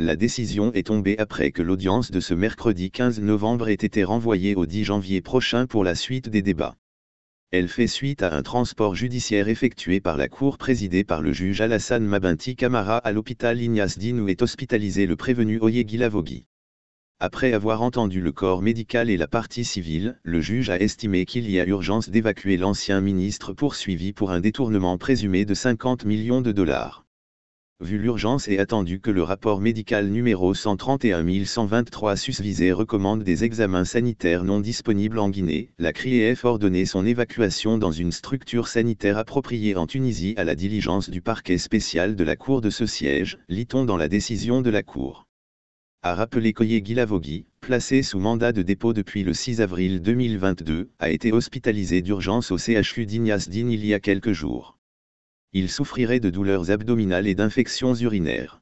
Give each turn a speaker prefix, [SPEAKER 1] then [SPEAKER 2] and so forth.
[SPEAKER 1] La décision est tombée après que l'audience de ce mercredi 15 novembre ait été renvoyée au 10 janvier prochain pour la suite des débats. Elle fait suite à un transport judiciaire effectué par la Cour présidée par le juge Alassane Mabinti Kamara à l'hôpital Ignace Dine où est hospitalisé le prévenu Oye Gilavogui. Après avoir entendu le corps médical et la partie civile, le juge a estimé qu'il y a urgence d'évacuer l'ancien ministre poursuivi pour un détournement présumé de 50 millions de dollars. Vu l'urgence et attendu que le rapport médical numéro 131 131123 susvisé recommande des examens sanitaires non disponibles en Guinée, la CRIEF ordonnait son évacuation dans une structure sanitaire appropriée en Tunisie à la diligence du parquet spécial de la Cour de ce siège, lit-on dans la décision de la Cour a rappelé Koye Gilavogi placé sous mandat de dépôt depuis le 6 avril 2022, a été hospitalisé d'urgence au CHU d'Ignace din il y a quelques jours il souffrirait de douleurs abdominales et d'infections urinaires.